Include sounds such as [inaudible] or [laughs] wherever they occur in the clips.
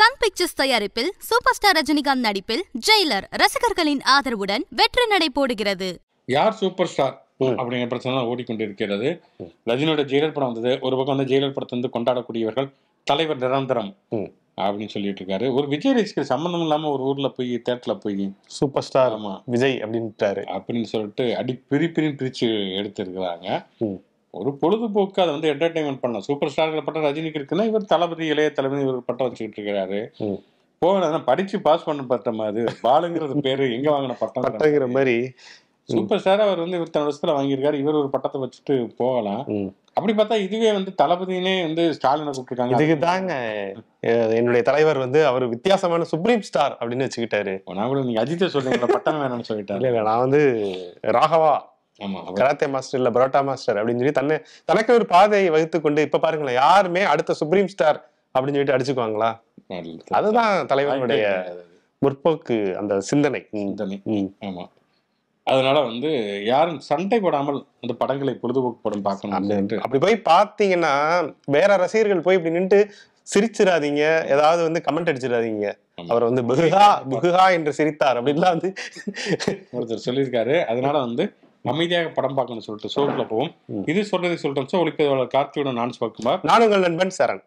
Sun Pictures தயாரிப்பில் super star Rajinikanth நடிப்பில் Jailer ரசிகர்களின் ஆதரவுடன் வெற்றி நடை போடுகிறது யார் சூப்பர் ஸ்டார் அப்படிங்கிற பிரச்சனை ஓடிக்கொண்டிருக்கிறது இருக்கிறது ரஜினியோட ஜெயிலர் படம் வந்தது ஒரு பக்கம் வந்து ஜெயிலர் படத்தை வந்து கொண்டாடக்கூடியவர்கள் தலைவர் நிரந்தரம் அப்படின்னு சொல்லிட்டு இருக்காரு ஒரு விஜய் ரசிகர் சம்பந்தம் இல்லாம ஒரு ஊர்ல போய் தேட்டர்ல போய் சூப்பர் ஸ்டார் விஜய் அப்படின்ட்டாரு அப்படின்னு சொல்லிட்டு அடி பிரி பிரி பிரிச்சு எடுத்திருக்கிறாங்க ஒரு பொழுதுபோக்கு அதை வந்து என்டர்டைன்மெண்ட் பண்ணலாம் சூப்பர் ஸ்டார்கள் பட்டம் ரஜினிக்கு இருக்குன்னா இவர் தளபதி இளைய தளபதி இவர் பட்டம் வச்சுக்கிட்டு இருக்கிறாரு போகணும் படிச்சு பாஸ் பண்ண பட்டம் மாதிரி பாலுங்கிறது பேரு எங்க வாங்கின பட்டம் பட்டங்கிற மாதிரி சூப்பர் ஸ்டார் அவர் வந்து இத்தனை வருஷத்துல வாங்கியிருக்காரு இவர் ஒரு பட்டத்தை வச்சுட்டு போகலாம் அப்படி பார்த்தா இதுவே வந்து தளபதினே வந்து ஸ்டாலினை கூப்பிட்டுருக்காங்க இதுக்கு தாங்க என்னுடைய தலைவர் வந்து அவர் வித்தியாசமான சுப்ரீம் ஸ்டார் அப்படின்னு வச்சுக்கிட்டாரு நான் கூட நீங்க அஜித்தை சொல்லுங்க பட்டம் வேணும்னு சொல்லிட்டாரு நான் வந்து ராகவா கராத்தே மாஸ்டர் இல்ல பரோட்டா மாஸ்டர் அப்படின்னு சொல்லி தன்னை தனக்கு ஒரு பாதையை வகுத்து கொண்டு இப்ப பாருங்களேன் யாருமே அடுத்த சுப்ரீம் ஸ்டார் அப்படின்னு சொல்லிட்டு அடிச்சுக்குவாங்களா அதுதான் தலைவனுடைய முற்போக்கு அந்த சிந்தனை அதனால வந்து யாரும் சண்டை போடாமல் அந்த படங்களை பொழுதுபோக்கு படம் பார்க்கணும் அப்படின்னு அப்படி போய் பார்த்தீங்கன்னா வேற ரசிகர்கள் போய் இப்படி நின்று சிரிச்சிடாதீங்க ஏதாவது வந்து கமெண்ட் அடிச்சிடாதீங்க அவர் வந்து புகுஹா புகுஹா என்று சிரித்தார் அப்படின்லாம் வந்து ஒருத்தர் சொல்லியிருக்காரு அதனால வந்து அமைதியாக படம் பார்க்கணும்னு சொல்லிட்டு ஷோக்குள்ள போவோம் இது சொல்றதை சொல்லிட்டோம் ஸோ ஒளிப்பதிவாளர் கார்த்தியுடன் நான் பார்க்கும்போது நானுங்கள் நண்பன் சரண்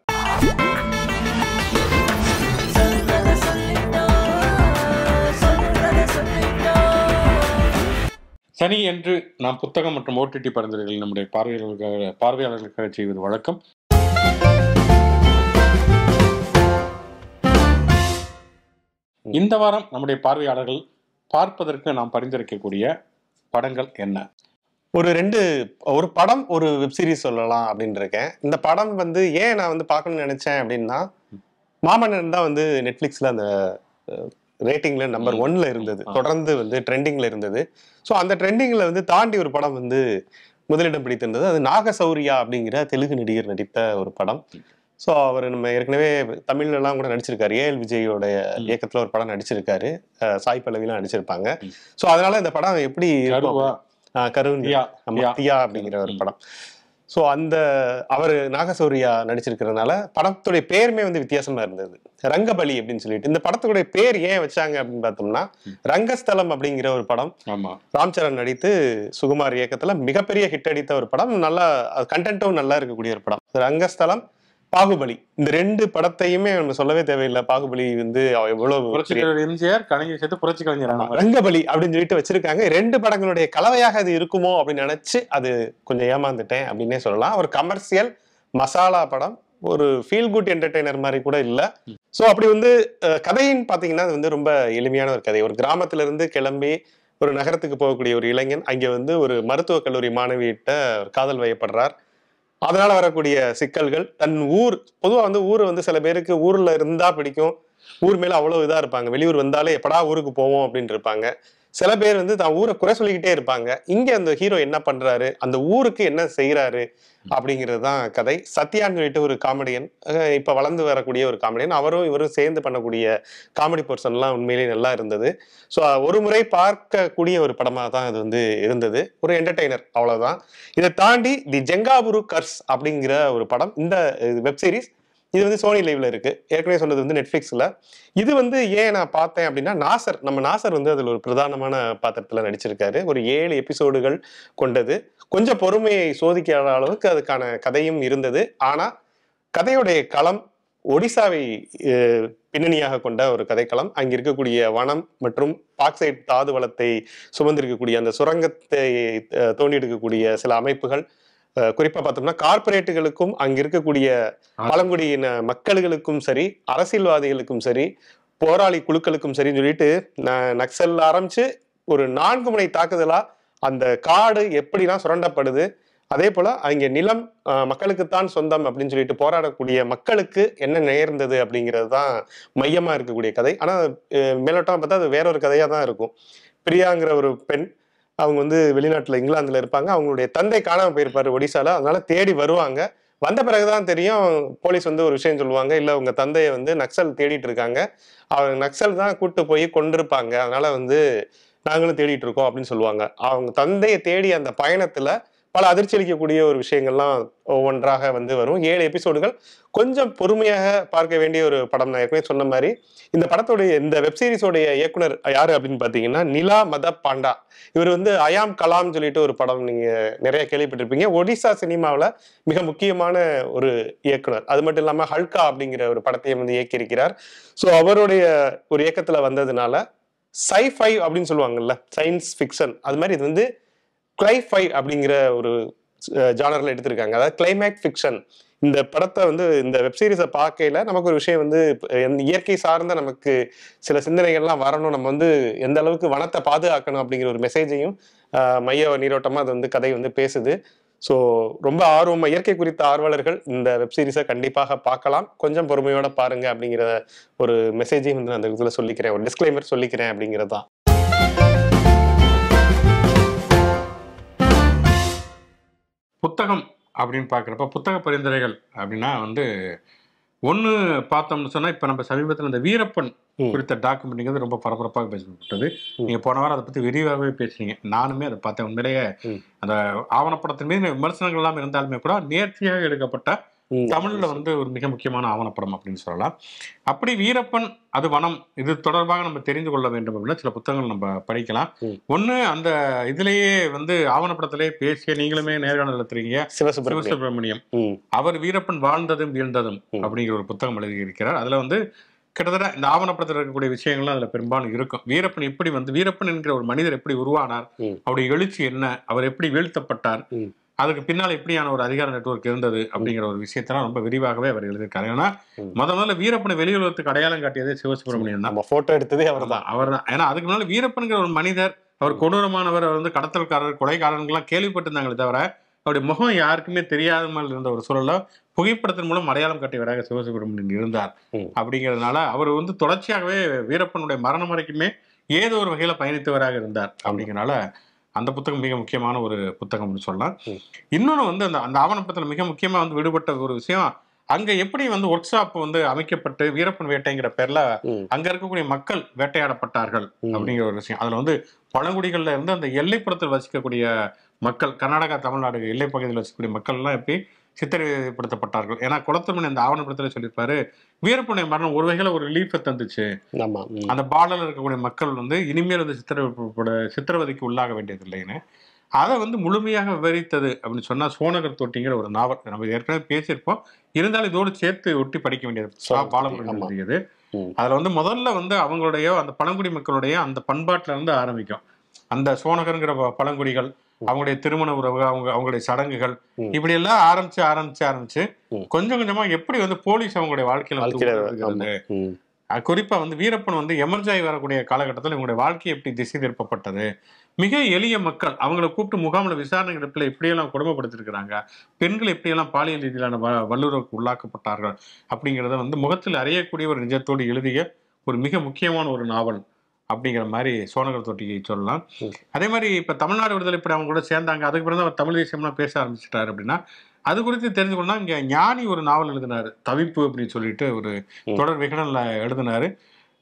சனி என்று நாம் புத்தகம் மற்றும் ஓடிடி பரிந்துரைகளில் நம்முடைய பார்வையாளர்களுக்காக பார்வையாளர்களுக்காக செய்வது வழக்கம் இந்த வாரம் நம்முடைய பார்வையாளர்கள் பார்ப்பதற்கு நாம் பரிந்துரைக்கக்கூடிய படங்கள் என்ன ஒரு ரெண்டு ஒரு படம் ஒரு வெப்சீரிஸ் சொல்லலாம் அப்படின்னு இருக்கேன் இந்த படம் வந்து ஏன் நான் வந்து பார்க்கணும்னு நினைச்சேன் அப்படின்னா மாமன்னன் தான் வந்து நெட்ஃப்ளிக்ஸில் அந்த ரேட்டிங்ல நம்பர் ஒன்ல இருந்தது தொடர்ந்து வந்து ட்ரெண்டிங்ல இருந்தது ஸோ அந்த ட்ரெண்டிங்ல வந்து தாண்டி ஒரு படம் வந்து முதலிடம் பிடித்திருந்தது அது நாகசௌரியா அப்படிங்கிற தெலுங்கு நடிகர் நடித்த ஒரு படம் ஸோ அவர் நம்ம ஏற்கனவே தமிழ்லலாம் கூட நடிச்சிருக்காரு ஏஎல் விஜயோடைய இயக்கத்தில் ஒரு படம் நடிச்சிருக்காரு சாய் பல்லவிலாம் நடிச்சிருப்பாங்க ஸோ அதனால இந்த படம் எப்படி கருண் தியா அப்படிங்கிற ஒரு படம் ஸோ அந்த அவர் நாகசௌரியா நடிச்சிருக்கிறதுனால படத்துடைய பேருமே வந்து வித்தியாசமா இருந்தது ரங்கபலி அப்படின்னு சொல்லிட்டு இந்த படத்துடைய பேர் ஏன் வச்சாங்க அப்படின்னு பார்த்தோம்னா ரங்கஸ்தலம் அப்படிங்கிற ஒரு படம் ராம் சரண் நடித்து சுகுமார் இயக்கத்துல மிகப்பெரிய ஹிட் அடித்த ஒரு படம் நல்லா கண்டென்ட்டும் நல்லா இருக்கக்கூடிய ஒரு படம் ரங்கஸ்தலம் பாகுபலி இந்த ரெண்டு படத்தையுமே நம்ம சொல்லவே தேவையில்லை பாகுபலி வந்து எவ்வளவு எம்ஜிஆர் கலைஞர் சேர்த்து புரட்சி கலைஞர் ரங்கபலி அப்படின்னு சொல்லிட்டு வச்சிருக்காங்க ரெண்டு படங்களுடைய கலவையாக அது இருக்குமோ அப்படின்னு நினைச்சு அது கொஞ்சம் ஏமாந்துட்டேன் அப்படின்னே சொல்லலாம் ஒரு கமர்ஷியல் மசாலா படம் ஒரு ஃபீல் குட் என்டர்டைனர் மாதிரி கூட இல்லை ஸோ அப்படி வந்து கதைன்னு பார்த்தீங்கன்னா அது வந்து ரொம்ப எளிமையான ஒரு கதை ஒரு கிராமத்திலிருந்து கிளம்பி ஒரு நகரத்துக்கு போகக்கூடிய ஒரு இளைஞன் அங்கே வந்து ஒரு மருத்துவக் கல்லூரி மாணவியிட்ட காதல் வயப்படுறார் அதனால வரக்கூடிய சிக்கல்கள் தன் ஊர் பொதுவாக வந்து ஊர் வந்து சில பேருக்கு ஊரில் இருந்தால் பிடிக்கும் ஊர் மேலே அவ்வளோ இதாக இருப்பாங்க வெளியூர் வந்தாலே எப்படா ஊருக்கு போவோம் அப்படின்னு இருப்பாங்க சில பேர் வந்து தான் ஊரை குறை சொல்லிக்கிட்டே இருப்பாங்க இங்கே அந்த ஹீரோ என்ன பண்ணுறாரு அந்த ஊருக்கு என்ன செய்கிறாரு அப்படிங்கிறது தான் கதை சத்யான்னு சொல்லிட்டு ஒரு காமெடியன் இப்போ வளர்ந்து வரக்கூடிய ஒரு காமெடியன் அவரும் இவரும் சேர்ந்து பண்ணக்கூடிய காமெடி போர்ஷன்லாம் உண்மையிலேயே நல்லா இருந்தது ஸோ ஒரு முறை பார்க்கக்கூடிய ஒரு படமாக தான் அது வந்து இருந்தது ஒரு என்டர்டெய்னர் அவ்வளோதான் இதை தாண்டி தி ஜெங்காபுரு கர்ஸ் அப்படிங்கிற ஒரு படம் இந்த வெப்சீரிஸ் இது வந்து சோனி லைவ்ல இருக்கு ஏற்கனவே சொன்னது வந்து நெட்ஃபிளிக்ஸ்ல இது வந்து ஏன் நான் பார்த்தேன் அப்படின்னா நாசர் நம்ம நாசர் வந்து அதில் ஒரு பிரதானமான பாத்திரத்தில் நடிச்சிருக்காரு ஒரு ஏழு எபிசோடுகள் கொண்டது கொஞ்சம் பொறுமையை சோதிக்கிற அளவுக்கு அதுக்கான கதையும் இருந்தது ஆனால் கதையுடைய களம் ஒடிசாவை பின்னணியாக கொண்ட ஒரு கதைக்களம் அங்கே இருக்கக்கூடிய வனம் மற்றும் பாக்சைட் தாது வளத்தை சுமந்திருக்கக்கூடிய அந்த சுரங்கத்தை தோண்டி எடுக்கக்கூடிய சில அமைப்புகள் குறிப்பா பார்த்தோம்னா கார்பரேட்டுகளுக்கும் அங்க இருக்கக்கூடிய பழங்குடியின மக்கள்களுக்கும் சரி அரசியல்வாதிகளுக்கும் சரி போராளி குழுக்களுக்கும் சரின்னு சொல்லிட்டு நக்சல் ஆரம்பிச்சு ஒரு நான்கு முனை தாக்குதலா அந்த காடு எப்படிலாம் சுரண்டப்படுது அதே போல அங்கே நிலம் மக்களுக்குத்தான் சொந்தம் அப்படின்னு சொல்லிட்டு போராடக்கூடிய மக்களுக்கு என்ன நேர்ந்தது அப்படிங்கிறது தான் மையமாக இருக்கக்கூடிய கதை ஆனால் மேலோட்டம் பார்த்தா அது வேற ஒரு கதையாக தான் இருக்கும் பிரியாங்கிற ஒரு பெண் அவங்க வந்து வெளிநாட்டில் இங்கிலாந்துல இருப்பாங்க அவங்களுடைய தந்தை காணாமல் போயிருப்பாரு ஒடிசால அதனால தேடி வருவாங்க வந்த பிறகுதான் தெரியும் போலீஸ் வந்து ஒரு விஷயம் சொல்லுவாங்க இல்லை உங்க தந்தையை வந்து நக்சல் தேடிட்டு இருக்காங்க அவங்க நக்சல் தான் கூட்டு போய் கொண்டிருப்பாங்க அதனால வந்து நாங்களும் தேடிட்டு இருக்கோம் அப்படின்னு சொல்லுவாங்க அவங்க தந்தையை தேடி அந்த பயணத்துல பல அதிர்ச்சி அளிக்கக்கூடிய ஒரு விஷயங்கள்லாம் ஒவ்வொன்றாக வந்து வரும் ஏழு எபிசோடுகள் கொஞ்சம் பொறுமையாக பார்க்க வேண்டிய ஒரு படம் நான் ஏற்கனவே சொன்ன மாதிரி இந்த படத்துடைய இந்த வெப்சீரிஸோடைய இயக்குனர் யார் அப்படின்னு பார்த்தீங்கன்னா நிலா மத பாண்டா இவர் வந்து அயாம் கலாம் சொல்லிட்டு ஒரு படம் நீங்கள் நிறைய கேள்விப்பட்டிருப்பீங்க ஒடிசா சினிமாவில் மிக முக்கியமான ஒரு இயக்குனர் அது மட்டும் இல்லாமல் ஹல்கா அப்படிங்கிற ஒரு படத்தையும் வந்து இயக்கியிருக்கிறார் ஸோ அவருடைய ஒரு இயக்கத்தில் வந்ததுனால சைஃபை அப்படின்னு சொல்லுவாங்கல்ல சயின்ஸ் ஃபிக்ஷன் அது மாதிரி இது வந்து கிளைஃபை அப்படிங்கிற ஒரு ஜானரில் எடுத்திருக்காங்க அதாவது கிளைமேக் ஃபிக்ஷன் இந்த படத்தை வந்து இந்த வெப்சீரிஸை பார்க்கையில நமக்கு ஒரு விஷயம் வந்து இயற்கை சார்ந்த நமக்கு சில சிந்தனைகள்லாம் வரணும் நம்ம வந்து எந்த அளவுக்கு வனத்தை பாதுகாக்கணும் அப்படிங்கிற ஒரு மெசேஜையும் மைய நீரோட்டமாக அது வந்து கதை வந்து பேசுது ஸோ ரொம்ப ஆர்வமாக இயற்கை குறித்த ஆர்வலர்கள் இந்த வெப்சீரிஸை கண்டிப்பாக பார்க்கலாம் கொஞ்சம் பொறுமையோடு பாருங்கள் அப்படிங்கிற ஒரு மெசேஜையும் வந்து நான் அந்த இதில் சொல்லிக்கிறேன் ஒரு டிஸ்க்ளைமர் சொல்லிக்கிறேன் அப்படிங்கிறதான் புத்தகம் அப்படின்னு பார்க்குறப்ப புத்தக பரிந்துரைகள் அப்படின்னா வந்து ஒன்று பார்த்தோம்னு சொன்னால் இப்போ நம்ம சமீபத்தில் இந்த வீரப்பன் குறித்த வந்து ரொம்ப பரபரப்பாக பேசப்பட்டது நீங்கள் போன வாரம் அதை பற்றி விரிவாகவே பேசுனீங்க நானுமே அதை பார்த்தேன் உண்மையிலேயே அந்த ஆவணப்படத்தின் மீது விமர்சனங்கள் எல்லாம் இருந்தாலுமே கூட நேர்த்தியாக எடுக்கப்பட்ட தமிழ்ல வந்து ஒரு மிக முக்கியமான ஆவணப்படம் அப்படின்னு சொல்லலாம் அப்படி வீரப்பன் அது வனம் இது தொடர்பாக நம்ம தெரிந்து கொள்ள வேண்டும் அப்படின்னா சில புத்தகங்கள் நம்ம படிக்கலாம் ஒன்று அந்த இதுலேயே வந்து ஆவணப்படத்திலே பேசிய நீங்களுமே நேர்காணல் நடத்துறீங்க அவர் வீரப்பன் வாழ்ந்ததும் வீழ்ந்ததும் அப்படிங்கிற ஒரு புத்தகம் எழுதியிருக்கிறார் அதில் வந்து கிட்டத்தட்ட இந்த ஆவணப்படத்தில் இருக்கக்கூடிய விஷயங்கள்லாம் அதில் பெரும்பாலும் இருக்கும் வீரப்பன் எப்படி வந்து வீரப்பன் என்கிற ஒரு மனிதர் எப்படி உருவானார் அவருடைய எழுச்சி என்ன அவர் எப்படி வீழ்த்தப்பட்டார் அதுக்கு பின்னால் எப்படியான ஒரு அதிகார நெட்ஒர்க் இருந்தது அப்படிங்கிற ஒரு விஷயத்தெல்லாம் ரொம்ப விரிவாகவே அவர் எழுதியிருக்காரு ஏன்னா முத முதல்ல வீரப்பனை வெளியுலகத்துக்கு அடையாளம் காட்டியதே சிவசுப்ரமணியன் தான் போட்டோ எடுத்ததே அவர் தான் அவர் தான் ஏன்னா அதுக்கு முன்னாடி வீரப்பனுங்கிற ஒரு மனிதர் அவர் கொடூரமானவர் வந்து கடத்தல்காரர் கொலைக்காரர்கள்லாம் கேள்விப்பட்டிருந்தாங்களே தவிர அவருடைய முகம் யாருக்குமே மாதிரி இருந்த ஒரு சூழல புகைப்படத்தின் மூலம் அடையாளம் கட்டியவராக சிவசுப்ரமணியன் இருந்தார் அப்படிங்கிறதுனால அவர் வந்து தொடர்ச்சியாகவே வீரப்பனுடைய மரணம் வரைக்குமே ஏதோ ஒரு வகையில பயணித்தவராக இருந்தார் அப்படிங்கிறனால அந்த புத்தகம் மிக முக்கியமான ஒரு புத்தகம்னு சொல்லலாம் இன்னொன்று வந்து அந்த அந்த ஆவணப்பத்தில் மிக முக்கியமாக வந்து விடுபட்ட ஒரு விஷயம் அங்க எப்படி வந்து ஒர்க் ஷாப் வந்து அமைக்கப்பட்டு வீரப்பன் வேட்டைங்கிற பேர்ல அங்க இருக்கக்கூடிய மக்கள் வேட்டையாடப்பட்டார்கள் அப்படிங்கிற ஒரு விஷயம் அதுல வந்து பழங்குடிகள்ல இருந்து அந்த எல்லைப்புறத்தில் வசிக்கக்கூடிய மக்கள் கர்நாடகா தமிழ்நாடு எல்லை பகுதியில் வசிக்கக்கூடிய மக்கள்லாம் எப்படி சித்தரிப்படுத்தப்பட்டார்கள் ஏன்னா குளத்தமன் இந்த ஆவணப்படுத்தல சொல்லியிருப்பாரு வீரப்புண்ணிய மரணம் ஒரு வகையில் ஒரு ரிலீஃபை தந்துச்சு அந்த பாடலில் இருக்கக்கூடிய மக்கள் வந்து இனிமேல் வந்து சித்திரப்பட சித்திரவதைக்கு உள்ளாக வேண்டியது இல்லைன்னு அதை வந்து முழுமையாக விவரித்தது அப்படின்னு சொன்னால் சோனகர் தொட்டிங்கிற ஒரு நாவல் நம்ம ஏற்கனவே பேசியிருப்போம் இருந்தாலும் இதோடு சேர்த்து ஒட்டி படிக்க வேண்டியது பாலமுருகன் எழுதியது அதில் வந்து முதல்ல வந்து அவங்களுடைய அந்த பழங்குடி மக்களுடைய அந்த பண்பாட்டுல இருந்து ஆரம்பிக்கும் அந்த சோனகருங்கிற பழங்குடிகள் அவங்களுடைய திருமண உறவு அவங்க அவங்களுடைய சடங்குகள் இப்படி எல்லாம் ஆரம்பிச்சு ஆரம்பிச்சு ஆரம்பிச்சு கொஞ்சம் கொஞ்சமா எப்படி வந்து போலீஸ் அவங்களுடைய வாழ்க்கையில குறிப்பா வந்து வீரப்பன் வந்து எமர்ஜாய் வரக்கூடிய காலகட்டத்தில் இவங்களுடைய வாழ்க்கை எப்படி திசை திருப்பப்பட்டது மிக எளிய மக்கள் அவங்கள கூப்பிட்டு முகாமில் விசாரணை இடத்துல எப்படியெல்லாம் கொடுமைப்படுத்திருக்கிறாங்க பெண்கள் எப்படியெல்லாம் பாலியல் ரீதியிலான வ வல்லுறவுக்கு உள்ளாக்கப்பட்டார்கள் அப்படிங்கிறத வந்து முகத்தில் அறியக்கூடிய ஒரு நிஜத்தோடு எழுதிய ஒரு மிக முக்கியமான ஒரு நாவல் அப்படிங்கிற மாதிரி சோனகர் தொட்டியை சொல்லலாம் அதே மாதிரி இப்போ தமிழ்நாடு விடுதலை இப்படி அவங்க கூட சேர்ந்தாங்க அதுக்கு பிறந்த அவர் தமிழ் தேசியம்லாம் பேச ஆரம்பிச்சிட்டாரு அப்படின்னா அது குறித்து தெரிஞ்சுக்கணும்னா இங்கே ஞானி ஒரு நாவல் எழுதினார் தவிப்பு அப்படின்னு சொல்லிட்டு ஒரு தொடர் விகடனில் எழுதினார்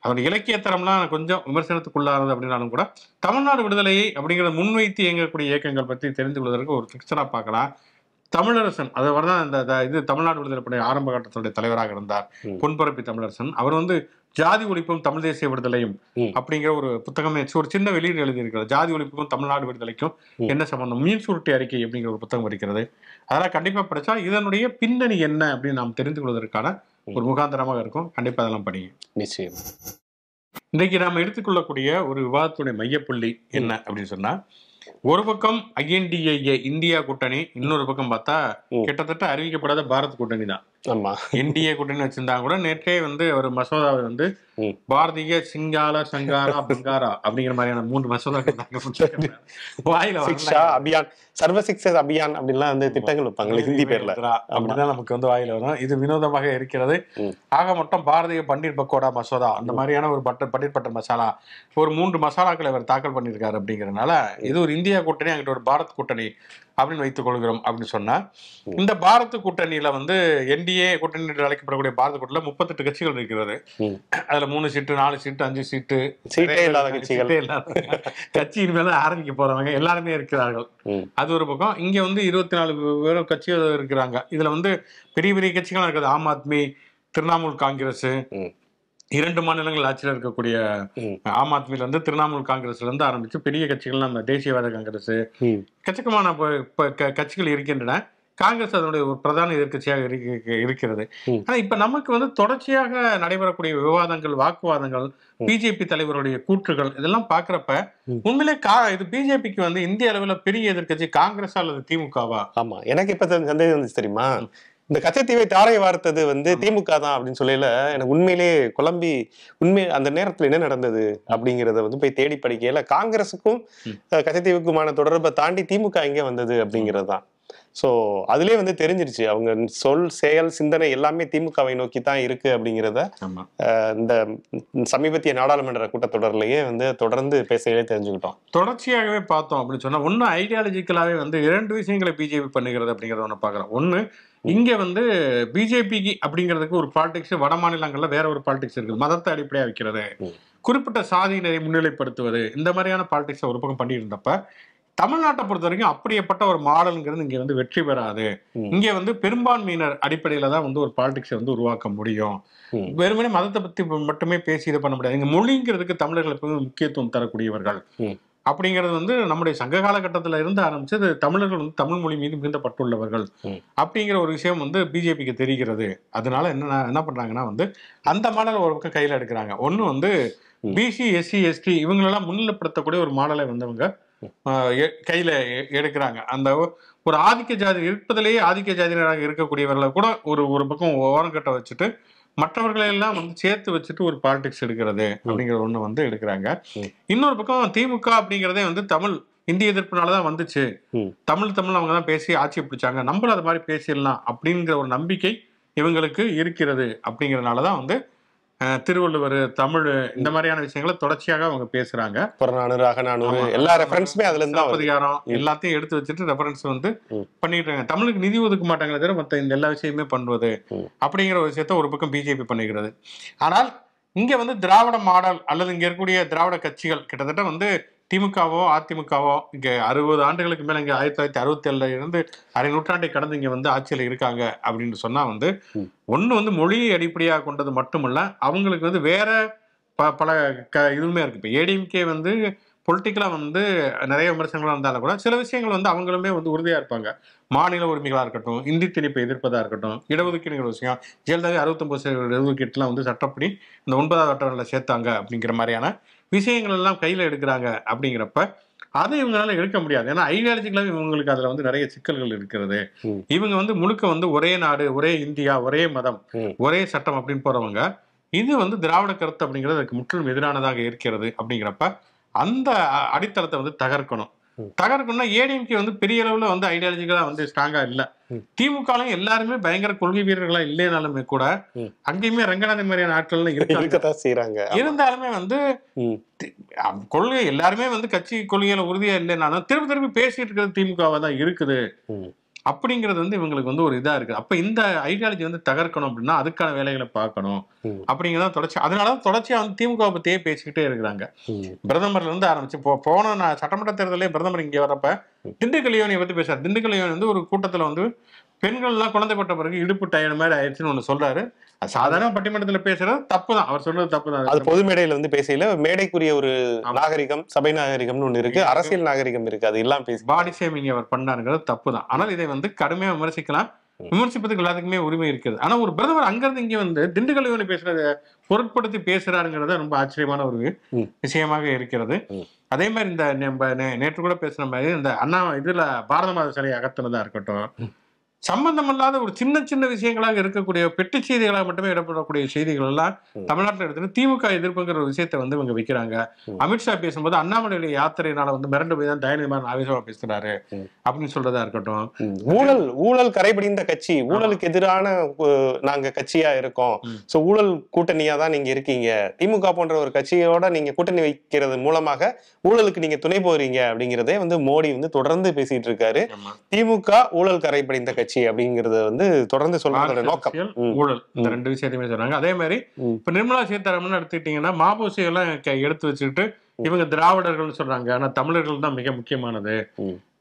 அவர் இலக்கிய தரம்லாம் கொஞ்சம் விமர்சனத்துக்குள்ளானது அப்படின்னாலும் கூட தமிழ்நாடு விடுதலையை அப்படிங்கிறத முன்வைத்து இயங்கக்கூடிய இயக்கங்கள் பற்றி தெரிந்து கொள்வதற்கு ஒரு பிக்சராக பார்க்கலாம் தமிழரசன் அதை வரதான் இந்த இது தமிழ்நாடு விடுதலை படை ஆரம்ப கட்டத்துடைய தலைவராக இருந்தார் பொன்பரப்பி தமிழரசன் அவர் வந்து ஜாதி ஒழிப்பும் தமிழ் தேசிய விடுதலையும் அப்படிங்கிற ஒரு புத்தகம் ஒரு சின்ன வெளியீடு எழுதியிருக்கிறது ஜாதி ஒழிப்புக்கும் தமிழ்நாடு விடுதலைக்கும் என்ன சம்பந்தம் மீன் சுருட்டி அறிக்கை அப்படிங்கிற ஒரு புத்தகம் இருக்கிறது அதெல்லாம் கண்டிப்பா படிச்சா இதனுடைய பின்னணி என்ன அப்படின்னு நாம் தெரிந்து கொள்வதற்கான ஒரு முகாந்தரமாக இருக்கும் கண்டிப்பா அதெல்லாம் படிங்க நிச்சயம் இன்னைக்கு நாம் எடுத்துக்கொள்ளக்கூடிய ஒரு விவாதத்துடைய மையப்புள்ளி என்ன அப்படின்னு சொன்னா ஒரு பக்கம் ஐஎன்டிஏ இந்தியா கூட்டணி இன்னொரு பக்கம் பார்த்தா கிட்டத்தட்ட அறிவிக்கப்படாத பாரத் கூட்டணி தான் ஆமா என்டிஏ கூட்டணி வச்சிருந்தா கூட நேற்றே வந்து ஒரு மசோதாவை வந்து பாரதிய சிங்கால சங்காரா பங்காரா அப்படிங்கிற மாதிரியான மூன்று மசோதா [laughs] வாயில அபியான் சர்வ சிக்ஸஸ் அபியான் அப்படின்லாம் வந்து திட்டங்கள் வைப்பாங்க ஹிந்தி பேர்ல அப்படிதான் நமக்கு வந்து வாயில வரும் இது வினோதமாக இருக்கிறது ஆக மொத்தம் பாரதிய பன்னீர் பக்கோடா மசோதா அந்த மாதிரியான ஒரு பட்டர் பன்னீர் பட்டர் மசாலா ஒரு மூன்று மசாலாக்களை அவர் தாக்கல் பண்ணியிருக்காரு அப்படிங்கிறதுனால இது ஒரு இந்தியா கூட்டணி அங்கிட்ட ஒரு பாரத் கூட்டணி அப்படின்னு வைத்துக் கொள்கிறோம் அப்படின்னு சொன்னா இந்த பாரத் கூட்டணியில வந்து என்டிஏ கூட்டணி என்று அழைக்கப்படக்கூடிய பாரத கூட்டணியில முப்பத்தெட்டு கட்சிகள் இருக்கிறது அதுல மூணு சீட்டு நாலு சீட்டு அஞ்சு சீட்டு சீட்டே இல்லாத கட்சிகள் கட்சியின் மேல ஆரம்பிக்க போறவங்க எல்லாருமே இருக்கிறார்கள் அது ஒரு பக்கம் இங்கே வந்து இருபத்தி நாலு பேர் கட்சிகள் இருக்கிறாங்க இதில் வந்து பெரிய பெரிய கட்சிகள்லாம் இருக்குது ஆம் ஆத்மி திரிணாமுல் காங்கிரஸ் இரண்டு மாநிலங்கள் ஆட்சியில் இருக்கக்கூடிய ஆம் ஆத்மியில இருந்து திரிணாமுல் காங்கிரஸ்ல இருந்து ஆரம்பிச்சு பெரிய கட்சிகள் நம்ம தேசியவாத காங்கிரஸ் கச்சக்கமான கட்சிகள் இருக்கின்றன காங்கிரஸ் அதனுடைய ஒரு பிரதான எதிர்கட்சியாக இருக்கிறது ஆனா இப்ப நமக்கு வந்து தொடர்ச்சியாக நடைபெறக்கூடிய விவாதங்கள் வாக்குவாதங்கள் பிஜேபி தலைவருடைய கூற்றுகள் இதெல்லாம் பாக்குறப்ப உண்மையிலே கா இது பிஜேபிக்கு வந்து இந்திய அளவுல பெரிய எதிர்கட்சி காங்கிரஸ் அல்லது திமுகவா ஆமா எனக்கு இப்ப சந்தேகம் வந்து தெரியுமா இந்த கச்சத்தீவை தாரை வார்த்தது வந்து திமுக தான் அப்படின்னு சொல்லல எனக்கு உண்மையிலேயே குழம்பி உண்மை அந்த நேரத்தில் என்ன நடந்தது அப்படிங்கிறத வந்து போய் தேடி படிக்கல காங்கிரசுக்கும் கச்சத்தீவுக்குமான தொடர்பை தாண்டி திமுக எங்கே வந்தது அப்படிங்கிறது தான் ஸோ அதுலேயே வந்து தெரிஞ்சிருச்சு அவங்க சொல் செயல் சிந்தனை எல்லாமே திமுகவை நோக்கி தான் இருக்கு அப்படிங்கிறத இந்த சமீபத்திய நாடாளுமன்ற கூட்டத்தொடர்லயே வந்து தொடர்ந்து பேசையிலே தெரிஞ்சுக்கிட்டோம் தொடர்ச்சியாகவே பார்த்தோம் அப்படின்னு சொன்னால் ஒன்று ஐடியாலஜிக்கலாகவே வந்து இரண்டு விஷயங்களை பிஜேபி பண்ணுகிறது அப்படிங்கிறத ஒன்று பார்க்குறோம் ஒன்று இங்கே வந்து பிஜேபிக்கு அப்படிங்கிறதுக்கு ஒரு பாலிடிக்ஸ் வட மாநிலங்களில் வேற ஒரு பாலிடிக்ஸ் இருக்குது மதத்தை அடிப்படையாக வைக்கிறது குறிப்பிட்ட சாதியினரை முன்னிலைப்படுத்துவது இந்த மாதிரியான பாலிடிக்ஸை ஒரு பக்கம் பண்ணியிருந்தப்ப தமிழ்நாட்டை பொறுத்த வரைக்கும் அப்படியேப்பட்ட ஒரு மாடலுங்கிறது இங்கே வந்து வெற்றி பெறாது இங்கே வந்து பெரும்பான்மையினர் அடிப்படையில தான் வந்து ஒரு பாலிடிக்ஸை வந்து உருவாக்க முடியும் வெறுமனே மதத்தை பற்றி மட்டுமே பேசி இதை பண்ண முடியாது இங்கே மொழிங்கிறதுக்கு தமிழர்கள் முக்கியத்துவம் தரக்கூடியவர்கள் அப்படிங்கிறது வந்து நம்முடைய சங்க காலகட்டத்தில் இருந்து ஆரம்பிச்சது தமிழர்கள் வந்து தமிழ் மொழி மீது மிகுந்த பட்டுள்ளவர்கள் அப்படிங்கிற ஒரு விஷயம் வந்து பிஜேபிக்கு தெரிகிறது அதனால என்ன என்ன பண்றாங்கன்னா வந்து அந்த மாடல் ஒரு பக்கம் கையில் எடுக்கிறாங்க ஒன்று வந்து பிசி எஸ்சி எஸ்டி இவங்களெல்லாம் முன்னிலைப்படுத்தக்கூடிய ஒரு மாடலை வந்தவங்க கையில எடுக்கிறாங்க அந்த ஒரு ஆதிக்க ஜாதி இருப்பதிலேயே ஆதிக்க ஜாதியினராக இருக்கக்கூடியவர்களை கூட ஒரு ஒரு பக்கம் ஓரம் கட்ட வச்சுட்டு எல்லாம் வந்து சேர்த்து வச்சுட்டு ஒரு பாலிடிக்ஸ் எடுக்கிறது அப்படிங்கிற ஒண்ணு வந்து எடுக்கிறாங்க இன்னொரு பக்கம் திமுக அப்படிங்கிறதே வந்து தமிழ் இந்திய எதிர்ப்புனாலதான் வந்துச்சு தமிழ் தமிழ் அவங்க தான் பேசி ஆட்சி பிடிச்சாங்க நம்மளும் அது மாதிரி பேசிடலாம் அப்படிங்கிற ஒரு நம்பிக்கை இவங்களுக்கு இருக்கிறது அப்படிங்கிறனால வந்து திருவள்ளுவர் தமிழ் இந்த மாதிரியான விஷயங்களை தொடர்ச்சியாக அவங்க பேசுறாங்க புறநானூறு அகநானூறு எல்லா ரெஃபரன்ஸுமே அதுல இருந்து அதிகாரம் எல்லாத்தையும் எடுத்து வச்சுட்டு ரெஃபரன்ஸ் வந்து பண்ணிட்டு இருக்காங்க தமிழுக்கு நிதி ஒதுக்க மாட்டாங்களே தவிர மற்ற இந்த எல்லா விஷயமே பண்ணுவது அப்படிங்கிற ஒரு விஷயத்த ஒரு பக்கம் பிஜேபி பண்ணிக்கிறது ஆனால் இங்க வந்து திராவிட மாடல் அல்லது இங்க இருக்கக்கூடிய திராவிட கட்சிகள் கிட்டத்தட்ட வந்து திமுகவோ அதிமுகவோ இங்கே அறுபது ஆண்டுகளுக்கு மேலே இங்கே ஆயிரத்தி தொள்ளாயிரத்தி அறுபத்தி ஏழுல இருந்து அரை நூற்றாண்டை கடந்து இங்கே வந்து ஆட்சியில் இருக்காங்க அப்படின்னு சொன்னால் வந்து ஒன்று வந்து மொழியை அடிப்படையாக கொண்டது மட்டுமல்ல அவங்களுக்கு வந்து வேற ப பல க இதுவுமே இருக்குது இப்போ ஏடிஎம்கே வந்து பொலிட்டிக்கலாக வந்து நிறைய விமர்சனங்களாக இருந்தாலும் கூட சில விஷயங்கள் வந்து அவங்களுமே வந்து உறுதியாக இருப்பாங்க மாநில உரிமைகளாக இருக்கட்டும் இந்தி திணிப்பை எதிர்ப்பதாக இருக்கட்டும் இடஒதுக்கீடுங்கிற விஷயம் ஜெயலலிதாவே அறுபத்தொம்பது சதவீத இடஒதுக்கீட்டுலாம் வந்து சட்டப்படி இந்த ஒன்பதாவது வட்டங்களில் சேர்த்தாங்க அப்படிங்கிற மாதிரியான விஷயங்கள் எல்லாம் கையில் எடுக்கிறாங்க அப்படிங்கிறப்ப அதை இவங்களால எடுக்க முடியாது ஏன்னா ஐடியாலஜிக்கலாக இவங்களுக்கு அதுல வந்து நிறைய சிக்கல்கள் இருக்கிறது இவங்க வந்து முழுக்க வந்து ஒரே நாடு ஒரே இந்தியா ஒரே மதம் ஒரே சட்டம் அப்படின்னு போறவங்க இது வந்து திராவிட கருத்து அப்படிங்கிறது அதுக்கு முற்றிலும் எதிரானதாக இருக்கிறது அப்படிங்கிறப்ப அந்த அடித்தளத்தை வந்து தகர்க்கணும் தகருக்குன்னா ஏடிஎம்கே வந்து பெரிய அளவில் வந்து ஐடியாலஜிக்கலாக வந்து ஸ்ட்ராங்காக இல்லை திமுகலையும் எல்லாருமே பயங்கர கொள்கை வீரர்களாக இல்லைனாலுமே கூட அங்கேயுமே ரங்கநாதன் மாதிரியான ஆட்கள்லாம் இருக்காங்க செய்யறாங்க இருந்தாலுமே வந்து கொள்கை எல்லாருமே வந்து கட்சி கொள்கையில உறுதியா இல்லைனாலும் திரும்ப திரும்பி பேசிட்டு இருக்கிறது திமுகவா தான் இருக்குது அப்படிங்கிறது வந்து இவங்களுக்கு வந்து ஒரு இதாக இருக்குது அப்போ இந்த ஐடியாலஜி வந்து தகர்க்கணும் அப்படின்னா அதுக்கான வேலைகளை பார்க்கணும் அப்படிங்கிறதான் தொடர்ச்சி அதனால தான் தொடர்ச்சியாக வந்து திமுக பற்றியே பேசிக்கிட்டே இருக்கிறாங்க பிரதமர்ல இருந்து ஆரம்பிச்சு போ போன நான் சட்டமன்ற தேர்தலே பிரதமர் இங்கே வரப்ப திண்டுக்கல் யோனியை பற்றி பேசுறாரு திண்டுக்கல் யோனி வந்து ஒரு கூட்டத்தில் வந்து பெண்கள்லாம் குழந்தை பட்ட பிறகு இடுப்பு டயர் மாதிரி ஆயிடுச்சுன்னு ஒன்று சொல்கிறாரு சாதாரண பட்டிமன்றத்துல பேசுறது தப்பு தான் அவர் சொன்னது தப்பு தான் அது பொது மேடையில வந்து பேசையில மேடைக்குரிய ஒரு நாகரிகம் சபை நாகரிகம்னு ஒண்ணு இருக்கு அரசியல் நாகரிகம் இருக்கு அது எல்லாம் பேசி பாடி ஷேமிங் அவர் பண்ணாருங்கிறது தப்பு தான் ஆனால் இதை வந்து கடுமையா விமர்சிக்கலாம் விமர்சிப்பதுக்கு எல்லாத்துக்குமே உரிமை இருக்குது ஆனா ஒரு பிரதமர் அங்கிருந்து இங்க வந்து திண்டுக்கல் இவனு பேசுறத பொருட்படுத்தி பேசுறாருங்கிறத ரொம்ப ஆச்சரியமான ஒரு விஷயமாக இருக்கிறது அதே மாதிரி இந்த நம்ம நேற்று கூட பேசுன மாதிரி இந்த அண்ணா இதுல பாரத மாத சிலையை அகத்துனதா இருக்கட்டும் சம்பந்தமில்லாத ஒரு சின்ன சின்ன விஷயங்களாக இருக்கக்கூடிய பெட்டு செய்திகளாக மட்டுமே இடப்படக்கூடிய செய்திகள் எல்லாம் தமிழ்நாட்டில் எடுத்துட்டு திமுக எதிர்ப்புங்கிற ஒரு விஷயத்தை வந்து இவங்க வைக்கிறாங்க அமித்ஷா பேசும்போது அண்ணாமலையில யாத்திரையினால வந்து மிரண்டு போய் தான் தயாநிதிமாறன் ஆவேசமா பேசுறாரு அப்படின்னு சொல்றதா இருக்கட்டும் ஊழல் ஊழல் கரைபிடிந்த கட்சி ஊழலுக்கு எதிரான நாங்க கட்சியா இருக்கோம் சோ ஊழல் கூட்டணியா தான் நீங்க இருக்கீங்க திமுக போன்ற ஒரு கட்சியோட நீங்க கூட்டணி வைக்கிறது மூலமாக ஊழலுக்கு நீங்க துணை போறீங்க அப்படிங்கிறதே வந்து மோடி வந்து தொடர்ந்து பேசிட்டு இருக்காரு திமுக ஊழல் கரைபிடிந்த கட்சி கட்சி அப்படிங்கறத வந்து தொடர்ந்து சொல்றாங்க நோக்கம் ஊழல் இந்த ரெண்டு விஷயத்தையுமே சொல்றாங்க அதே மாதிரி இப்ப நிர்மலா சீதாராமன் எடுத்துக்கிட்டீங்கன்னா மாபோசி எல்லாம் எடுத்து வச்சுக்கிட்டு இவங்க திராவிடர்கள் சொல்றாங்க ஆனா தமிழர்கள் தான் மிக முக்கியமானது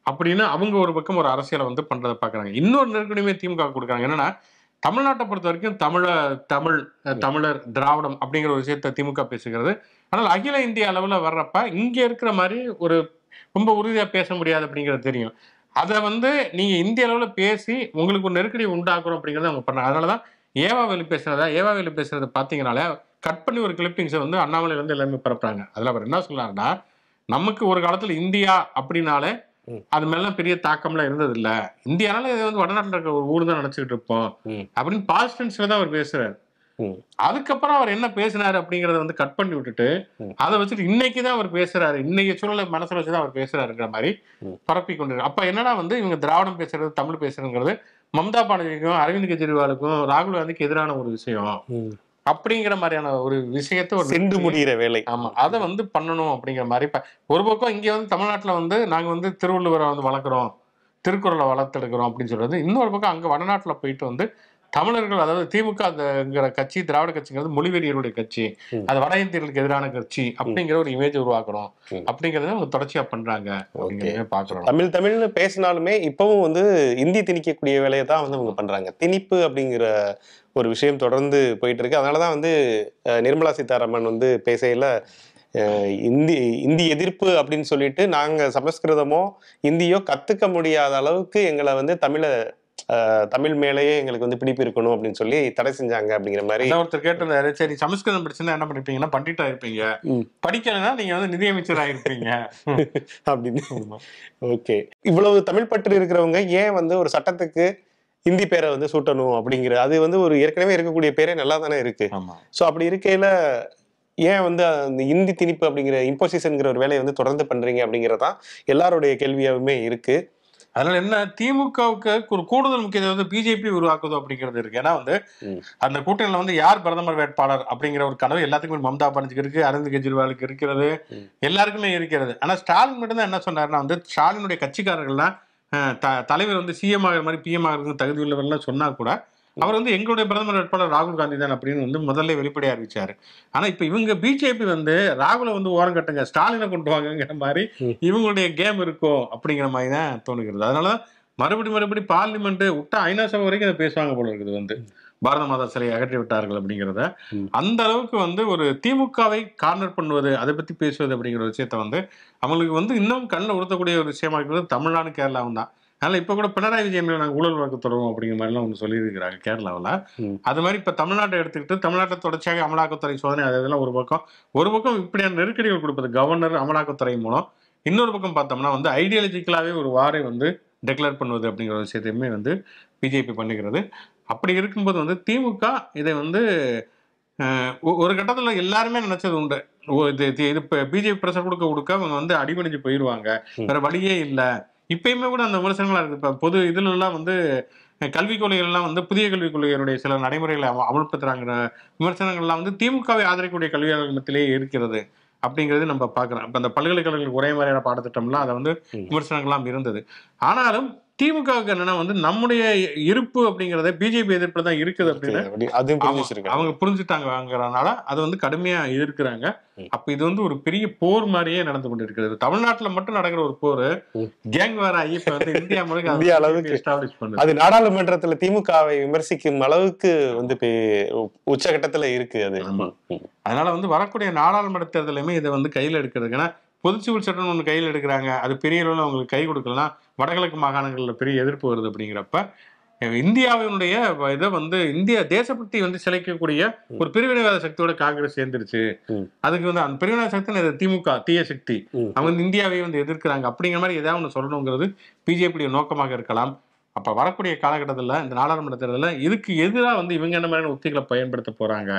அப்படின்னு அவங்க ஒரு பக்கம் ஒரு அரசியலை வந்து பண்றதை பாக்குறாங்க இன்னொரு நெருக்கடியுமே திமுக கொடுக்குறாங்க என்னன்னா தமிழ்நாட்டை பொறுத்த வரைக்கும் தமிழ தமிழ் தமிழர் திராவிடம் அப்படிங்கிற ஒரு விஷயத்த திமுக பேசுகிறது ஆனால் அகில இந்திய அளவில் வர்றப்ப இங்கே இருக்கிற மாதிரி ஒரு ரொம்ப உறுதியாக பேச முடியாது அப்படிங்கிறது தெரியும் அதை வந்து நீங்க இந்திய அளவில் பேசி உங்களுக்கு ஒரு நெருக்கடி உண்டாக்குறோம் அப்படிங்கறத அவங்க பண்ணாங்க அதனாலதான் ஏவா வெளி பேசுறதா ஏவா வெளி பேசுறத பாத்தீங்கனால கட் பண்ணி ஒரு கிளிப்பிங்ஸை வந்து அண்ணாமலை இருந்து எல்லாமே பரப்புறாங்க அதுல அவர் என்ன சொல்றாருன்னா நமக்கு ஒரு காலத்துல இந்தியா அப்படின்னாலே அது மேலாம் பெரிய தாக்கம்லாம் இருந்தது இல்ல இந்தியானால இது வந்து வடநாட்டில் இருக்க ஒரு ஊர் தான் நினைச்சுட்டு இருப்போம் அப்படின்னு பாசிட்டிவ்ஸ்ல தான் அவர் பேசுறாரு அதுக்கப்புறம் அவர் என்ன பேசினாரு அப்படிங்கறத வந்து கட் பண்ணி விட்டுட்டு அதை வச்சுட்டு இன்னைக்கு தான் அவர் பேசுறாரு இன்னைக்கு சூழலை மனசுல வச்சுதான் அவர் பேசுறாருங்கிற மாதிரி பரப்பி கொண்டு அப்ப என்னன்னா வந்து இவங்க திராவிடம் பேசுறது தமிழ் பேசுறதுங்கிறது மம்தா பானர்ஜிக்கும் அரவிந்த் கெஜ்ரிவாலுக்கும் ராகுல் காந்திக்கு எதிரான ஒரு விஷயம் அப்படிங்கிற மாதிரியான ஒரு விஷயத்த ஒரு சென்று முடிகிற வேலை ஆமா அதை வந்து பண்ணணும் அப்படிங்கிற மாதிரி இப்ப ஒரு பக்கம் இங்க வந்து தமிழ்நாட்டுல வந்து நாங்க வந்து திருவள்ளுவரை வந்து வளர்க்குறோம் திருக்குறளை வளர்த்தெடுக்கிறோம் அப்படின்னு சொல்றது இன்னொரு பக்கம் அங்க வடநாட்டுல போயிட்டு வந்து தமிழர்கள் அதாவது திமுக கட்சி திராவிட கட்சிங்கிறது மொழிவெறியருடைய கட்சி அது வட இந்தியர்களுக்கு எதிரான கட்சி அப்படிங்கிற ஒரு இமேஜ் உருவாக்கணும் அப்படிங்கறத அவங்க தொடர்ச்சியா பண்றாங்க பாக்குறோம் தமிழ் தமிழ்னு பேசினாலுமே இப்பவும் வந்து இந்தி திணிக்கக்கூடிய வேலையை தான் வந்து அவங்க பண்றாங்க திணிப்பு அப்படிங்கிற ஒரு விஷயம் தொடர்ந்து போயிட்டு இருக்கு அதனாலதான் வந்து நிர்மலா சீதாராமன் வந்து பேசையில இந்தி இந்தி எதிர்ப்பு அப்படின்னு சொல்லிட்டு நாங்கள் சமஸ்கிருதமோ இந்தியோ கற்றுக்க முடியாத அளவுக்கு எங்களை வந்து தமிழை தமிழ் மேலேயே எங்களுக்கு வந்து பிடிப்பு இருக்கணும் அப்படின்னு சொல்லி தடை செஞ்சாங்க அப்படிங்கிற மாதிரி ஒருத்தர் கேட்டிருந்தாரு சரி சமஸ்கிருதம் படிச்சுன்னா என்ன பண்ணிருப்பீங்கன்னா பண்டிட் ஆயிருப்பீங்க படிக்கலைன்னா நீங்க வந்து நிதியமைச்சர் ஆகிருப்பீங்க [laughs] அப்படின்னு ஓகே இவ்வளவு தமிழ் பற்று இருக்கிறவங்க ஏன் வந்து ஒரு சட்டத்துக்கு ஹிந்தி பேரை வந்து சூட்டணும் அப்படிங்கிற அது வந்து ஒரு ஏற்கனவே இருக்கக்கூடிய பேரே நல்லா தானே இருக்கு ஸோ அப்படி இருக்கையில ஏன் வந்து அந்த இந்தி திணிப்பு அப்படிங்கிற இம்போசிஷன்ங்கிற ஒரு வேலையை வந்து தொடர்ந்து பண்றீங்க அப்படிங்கிறதான் எல்லாருடைய கேள்வியாகவுமே இருக்கு அதனால என்ன திமுகவுக்கு ஒரு கூடுதல் முக்கியத்துவம் வந்து பிஜேபி உருவாக்குது அப்படிங்கிறது இருக்கு ஏன்னா வந்து அந்த கூட்டணியில வந்து யார் பிரதமர் வேட்பாளர் அப்படிங்கிற ஒரு கனவு எல்லாத்துக்குமே மம்தா பானர்ஜிக்கு இருக்கு அரவிந்த் கெஜ்ரிவாலுக்கு இருக்கிறது எல்லாருக்குமே இருக்கிறது ஆனா ஸ்டாலின் மட்டும் தான் என்ன சொன்னாருன்னா வந்து ஸ்டாலினுடைய கட்சிக்காரர்கள்லாம் தலைவர் வந்து சிஎம் ஆகிற மாதிரி பிஎம் ஆகிறதுக்கு தகுதி உள்ளவர்கள்லாம் சொன்னா கூட அவர் வந்து எங்களுடைய பிரதமர் வேட்பாளர் ராகுல் காந்தி தான் அப்படின்னு வந்து முதல்ல வெளிப்படையா அறிவிச்சாரு ஆனா இப்ப இவங்க பிஜேபி வந்து ராகுல வந்து ஓரம் கட்டுங்க ஸ்டாலினை கொண்டு வாங்கங்கிற மாதிரி இவங்களுடைய கேம் இருக்கும் அப்படிங்கிற மாதிரி தான் தோணுகிறது அதனால மறுபடி மறுபடி பார்லிமெண்ட் விட்டா ஐநா சபை வரைக்கும் அதை பேசுவாங்க போல இருக்குது வந்து பாரத மாதா சிலையை அகற்றி விட்டார்கள் அப்படிங்கிறத அந்த அளவுக்கு வந்து ஒரு திமுகவை கார்னர் பண்ணுவது அதை பத்தி பேசுவது அப்படிங்கிற விஷயத்த வந்து அவங்களுக்கு வந்து இன்னும் கண்ணில் உறுத்தக்கூடிய ஒரு விஷயமா இருக்கிறது தமிழ்நாடு கேரளாவும் தான் அதனால இப்போ கூட பினராயி விஜயன் நாங்கள் ஊழல் வழக்கு தொடரும் அப்படிங்கிற மாதிரிலாம் ஒன்று சொல்லியிருக்கிறாங்க கேரளாவில் அது மாதிரி இப்போ தமிழ்நாட்டை எடுத்துக்கிட்டு தமிழ்நாட்டை தொடர்ச்சியாக அமலாக்கத்துறை சோதனை அது இதெல்லாம் ஒரு பக்கம் ஒரு பக்கம் இப்படியான நெருக்கடிகள் கொடுப்பது கவர்னர் அமலாக்கத்துறை மூலம் இன்னொரு பக்கம் பார்த்தோம்னா வந்து ஐடியாலஜிக்கலாகவே ஒரு வாரை வந்து டெக்ளேர் பண்ணுவது அப்படிங்கிற விஷயத்தையுமே வந்து பிஜேபி பண்ணுகிறது அப்படி இருக்கும்போது வந்து திமுக இதை வந்து ஒரு கட்டத்தில் எல்லாருமே நினச்சது உண்டு இது இது பிஜேபி பிரஷர் கொடுக்க கொடுக்க அவங்க வந்து அடிபணிஞ்சு போயிடுவாங்க வேற வழியே இல்லை இப்பயுமே கூட அந்த விமர்சனங்களாக இருக்குது இப்போ பொது இதுலலாம் வந்து கல்விக் எல்லாம் வந்து புதிய கல்விக் கொள்கையினுடைய சில நடைமுறைகளை அமல்படுத்துறாங்கிற விமர்சனங்கள்லாம் வந்து திமுகவை ஆதரிக்கக்கூடிய கல்வியாளர்களிடத்திலே இருக்கிறது அப்படிங்கிறது நம்ம பார்க்குறோம் இப்போ அந்த பல்கலைக்கழகங்களுக்கு ஒரே மாதிரியான பாடத்திட்டம்லாம் அதை வந்து விமர்சனங்கள்லாம் இருந்தது ஆனாலும் திமுகவுக்கு என்னன்னா வந்து நம்முடைய இருப்பு அப்படிங்கறத பிஜேபி எதிர்ப்பு தான் இருக்குது அப்படின்னு அவங்க அவங்க புரிஞ்சுட்டாங்கிறனால அது வந்து கடுமையா எதிர்க்கிறாங்க அப்ப இது வந்து ஒரு பெரிய போர் மாதிரியே நடந்து கொண்டிருக்கிறது தமிழ்நாட்டுல மட்டும் நடக்கிற ஒரு போர் கேங் வேற ஆகி இப்ப வந்து இந்தியா முழுக்க இந்திய அளவுக்கு எஸ்டாப்ளிஷ் பண்ணு அது நாடாளுமன்றத்துல திமுகவை விமர்சிக்கும் அளவுக்கு வந்து உச்சகட்டத்துல இருக்கு அது அதனால வந்து வரக்கூடிய நாடாளுமன்ற தேர்தலையுமே இதை வந்து கையில எடுக்கிறதுக்கு ஏன்னா பொதுச்சுவல் சட்டம் ஒன்று கையில் எடுக்கிறாங்க அது பெரிய அளவில் அவங்களுக்கு கை கொடுக்கலாம் வடகிழக்கு மாகாணங்களில் பெரிய எதிர்ப்பு வருது அப்படிங்கிறப்ப இந்தியாவினுடைய இதை வந்து இந்திய தேசபக்தி வந்து சிலைக்கக்கூடிய ஒரு பிரிவினைவாத சக்தியோட காங்கிரஸ் சேர்ந்துருச்சு அதுக்கு வந்து அந்த பிரிவினைவாத சக்தி திமுக தீய சக்தி அவங்க வந்து இந்தியாவை வந்து எதிர்க்கிறாங்க அப்படிங்கிற மாதிரி ஏதாவது ஒன்று சொல்லணுங்கிறது பிஜேபியுடைய நோக்கமாக இருக்கலாம் அப்ப வரக்கூடிய காலகட்டத்தில் இந்த நாடாளுமன்ற தேர்தலில் இதுக்கு எதிராக வந்து இவங்க என்ன மாதிரியான உத்திகளை பயன்படுத்த போறாங்க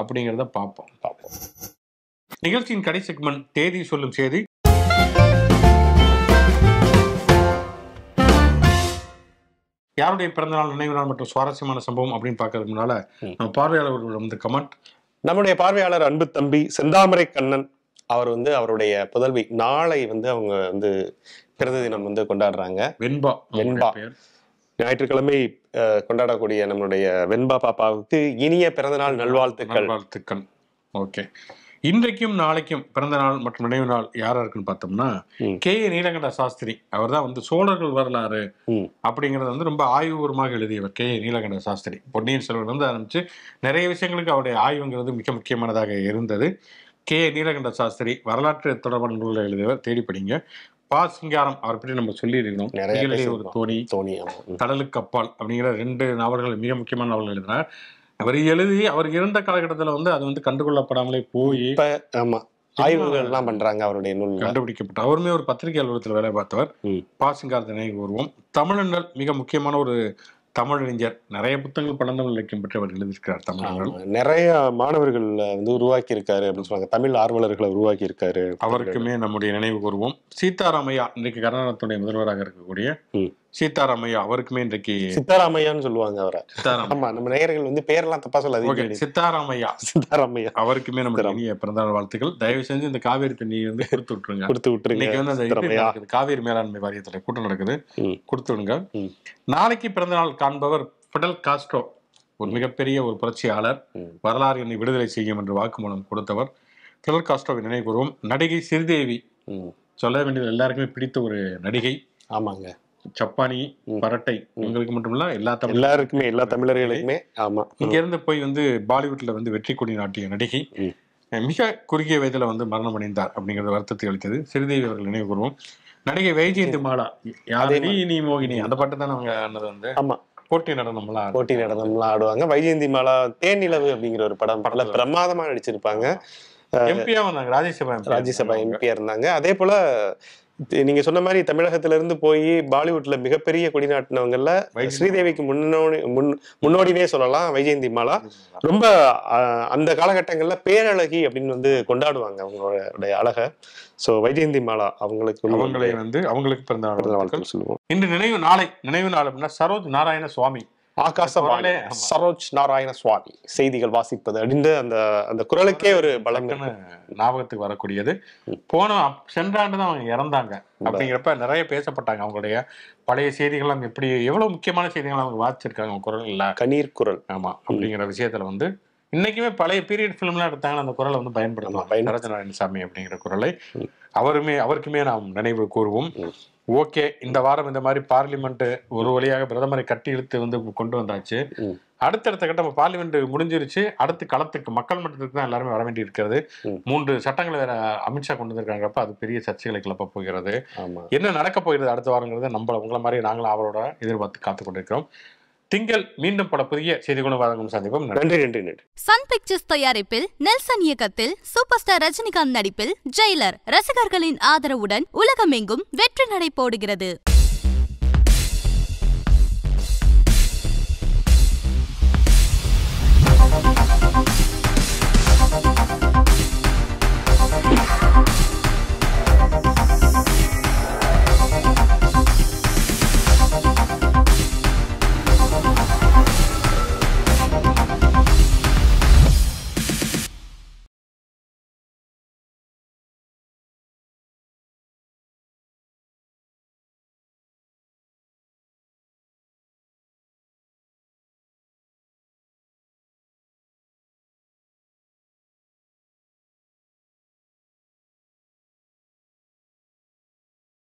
அப்படிங்கிறத பார்ப்போம் பார்ப்போம் நிகழ்ச்சியின் கடை செக்மெண்ட் தேதி சொல்லும் செய்தி யாருடைய பிறந்தநாள் நினைவு நாள் மற்றும் சுவாரஸ்யமான சம்பவம் அப்படின்னு பார்க்கறதுனால நம்ம பார்வையாளர்களிடம் வந்து கமெண்ட் நம்முடைய பார்வையாளர் அன்பு தம்பி செந்தாமரை கண்ணன் அவர் வந்து அவருடைய புதல்வி நாளை வந்து அவங்க வந்து பிறந்த தினம் வந்து கொண்டாடுறாங்க வெண்பா வெண்பா ஞாயிற்றுக்கிழமை கொண்டாடக்கூடிய நம்மளுடைய வெண்பா பாப்பாவுக்கு இனிய பிறந்தநாள் நல்வாழ்த்துக்கள் வாழ்த்துக்கள் ஓகே இன்றைக்கும் நாளைக்கும் பிறந்த நாள் மற்றும் நினைவு நாள் யாரா இருக்குன்னு பார்த்தோம்னா கே நீலகண்ட சாஸ்திரி அவர் தான் வந்து சோழர்கள் வரலாறு அப்படிங்கிறது வந்து ரொம்ப ஆய்வுபூர்வமாக எழுதியவர் கே நீலகண்ட சாஸ்திரி பொன்னியின் செல்வன் வந்து ஆரம்பிச்சு நிறைய விஷயங்களுக்கு அவருடைய ஆய்வுங்கிறது மிக முக்கியமானதாக இருந்தது கே நீலகண்ட சாஸ்திரி வரலாற்று தொடர்பான நூல்களை எழுதியவர் தேடி படிங்க பா சிங்காரம் அவரை பற்றி நம்ம சொல்லியிருந்தோம் ஒரு தோணி தோணி கடலுக்கு அப்பால் அப்படிங்கிற ரெண்டு நாவல்கள் மிக முக்கியமான நாவல்கள் எழுதினார் அவர் எழுதி அவர் இருந்த காலகட்டத்தில் வந்து அது வந்து கண்டுகொள்ளப்படாமலே போய் ஆமா ஆய்வுகள் எல்லாம் பண்றாங்க அவருடைய நூல் கண்டுபிடிக்கப்பட்ட அவருமே ஒரு பத்திரிகை அலுவலகத்தில் வேலை பார்த்தவர் பாசிங்காரத்தை நினைவு கூறுவோம் தமிழன்கள் மிக முக்கியமான ஒரு தமிழறிஞர் நிறைய புத்தகங்கள் பழந்தமிழ் இலக்கியம் பற்றி அவர் எழுதியிருக்கிறார் தமிழர்கள் நிறைய மாணவர்கள் வந்து உருவாக்கி இருக்காரு அப்படின்னு சொல்லுவாங்க தமிழ் ஆர்வலர்களை உருவாக்கி இருக்காரு அவருக்குமே நம்முடைய நினைவு கூறுவோம் சீதாராமையா இன்றைக்கு கர்நாடகத்துடைய முதல்வராக இருக்கக்கூடிய சீதாராமையா அவருக்குமே இன்றைக்கு சித்தாராமையான்னு சொல்லுவாங்க அவரை ஆமா நம்ம நேயர்கள் வந்து பேரெல்லாம் தப்பா சொல்லாது சித்தாராமையா சித்தாராமையா அவருக்குமே நம்ம இனிய நாள் வாழ்த்துக்கள் தயவு செஞ்சு இந்த காவேரி தண்ணி வந்து கொடுத்து விட்டுருங்க கொடுத்து விட்டுருங்க காவேரி மேலாண்மை வாரியத்துல கூட்டம் நடக்குது கொடுத்து விடுங்க நாளைக்கு பிறந்த நாள் காண்பவர் பிடல் காஸ்ட்ரோ ஒரு மிகப்பெரிய ஒரு புரட்சியாளர் வரலாறு என்னை விடுதலை செய்யும் என்று வாக்குமூலம் கொடுத்தவர் பிடல் காஸ்ட்ரோவை நினைவு கூறுவோம் நடிகை சிறிதேவி சொல்ல வேண்டியது எல்லாருக்குமே பிடித்த ஒரு நடிகை ஆமாங்க சப்பானி பரட்டை உங்களுக்கு மட்டும் இல்ல எல்லா தமிழ் எல்லாருக்குமே எல்லா தமிழர்களுக்குமே ஆமா இங்க இருந்து போய் வந்து பாலிவுட்ல வந்து வெற்றி கொடி நாட்டிய நடிகை மிக குறுகிய வயதுல வந்து மரணம் அடைந்தார் அப்படிங்கறது வருத்தத்தை அளித்தது சிறுதேவி அவர்கள் நினைவு கூறுவோம் நடிகை வைஜெயந்தி மாலா யாதவி நீ மோகினி அந்த பாட்டு தான் அவங்க ஆனது வந்து ஆமா போட்டி நடனம்லாம் போட்டி நடனம்லாம் ஆடுவாங்க வைஜெயந்தி மாலா தேனிலவு அப்படிங்கிற ஒரு படம் பல பிரமாதமா நடிச்சிருப்பாங்க எம்பியா வந்தாங்க ராஜ்யசபா ராஜ்யசபா எம்பியா இருந்தாங்க அதே போல நீங்க சொன்ன மாதிரி தமிழகத்துல இருந்து போய் பாலிவுட்ல மிகப்பெரிய கொடிநாட்டினவங்கல்ல ஸ்ரீதேவிக்கு முன்னோடி முன் முன்னோடினே சொல்லலாம் வைஜெயந்தி மாலா ரொம்ப அந்த காலகட்டங்கள்ல பேரழகி அப்படின்னு வந்து கொண்டாடுவாங்க அவங்களுடைய அழக சோ வைஜெயந்தி மாலா அவங்களுக்கு அவங்களை வந்து அவங்களுக்கு பிறந்த வாழ்க்கை சொல்லுவோம் இன்று நினைவு நாளை நினைவு நாள் அப்படின்னா சரோஜ் நாராயண சுவாமி ஆகாசவாணி சரோஜ் நாராயண சுவாமி செய்திகள் வாசிப்பது அப்படின்னு அந்த அந்த குரலுக்கே ஒரு பலம் ஞாபகத்துக்கு வரக்கூடியது போன சென்ற ஆண்டு தான் அவங்க இறந்தாங்க அப்படிங்கிறப்ப நிறைய பேசப்பட்டாங்க அவங்களுடைய பழைய செய்திகள் எப்படி எவ்வளவு முக்கியமான செய்திகள் அவங்க வாசிச்சிருக்காங்க குரல் இல்லை கண்ணீர் குரல் ஆமா அப்படிங்கிற விஷயத்துல வந்து இன்னைக்குமே பழைய பீரியட் ஃபிலிம்லாம் எடுத்தாங்கன்னா அந்த குரலை வந்து பயன்படுத்தலாம் நடராஜ நாராயணசாமி அப்படிங்கிற குரலை அவருமே அவருக்குமே நாம் நினைவு கூறுவோம் ஓகே இந்த வாரம் இந்த மாதிரி பார்லிமெண்ட் ஒரு வழியாக பிரதமரை கட்டி இழுத்து வந்து கொண்டு வந்தாச்சு அடுத்தடுத்த கட்டம் பார்லிமெண்ட் முடிஞ்சிருச்சு அடுத்து களத்துக்கு மக்கள் மட்டத்துக்கு தான் எல்லாருமே வர வேண்டி இருக்கிறது மூன்று சட்டங்களை வேற அமித்ஷா கொண்டு வந்திருக்காங்கப்ப அது பெரிய சர்ச்சைகளை கிளப்ப போகிறது என்ன நடக்க போகிறது அடுத்த வாரங்கிறது நம்ம உங்களை மாதிரி நாங்களும் அவரோட எதிர்பார்த்து காத்து கொண்டிருக்கிறோம் திங்கள் மீண்டும் பல புதிய செய்தி கொண்டு வழங்கும் சந்திப்போம் நன்றி நன்றி நன்றி சன் பிக்சர்ஸ் தயாரிப்பில் நெல்சன் இயக்கத்தில் சூப்பர் ஸ்டார் ரஜினிகாந்த் நடிப்பில் ஜெயிலர் ரசிகர்களின் ஆதரவுடன் உலகமெங்கும் வெற்றி நடை போடுகிறது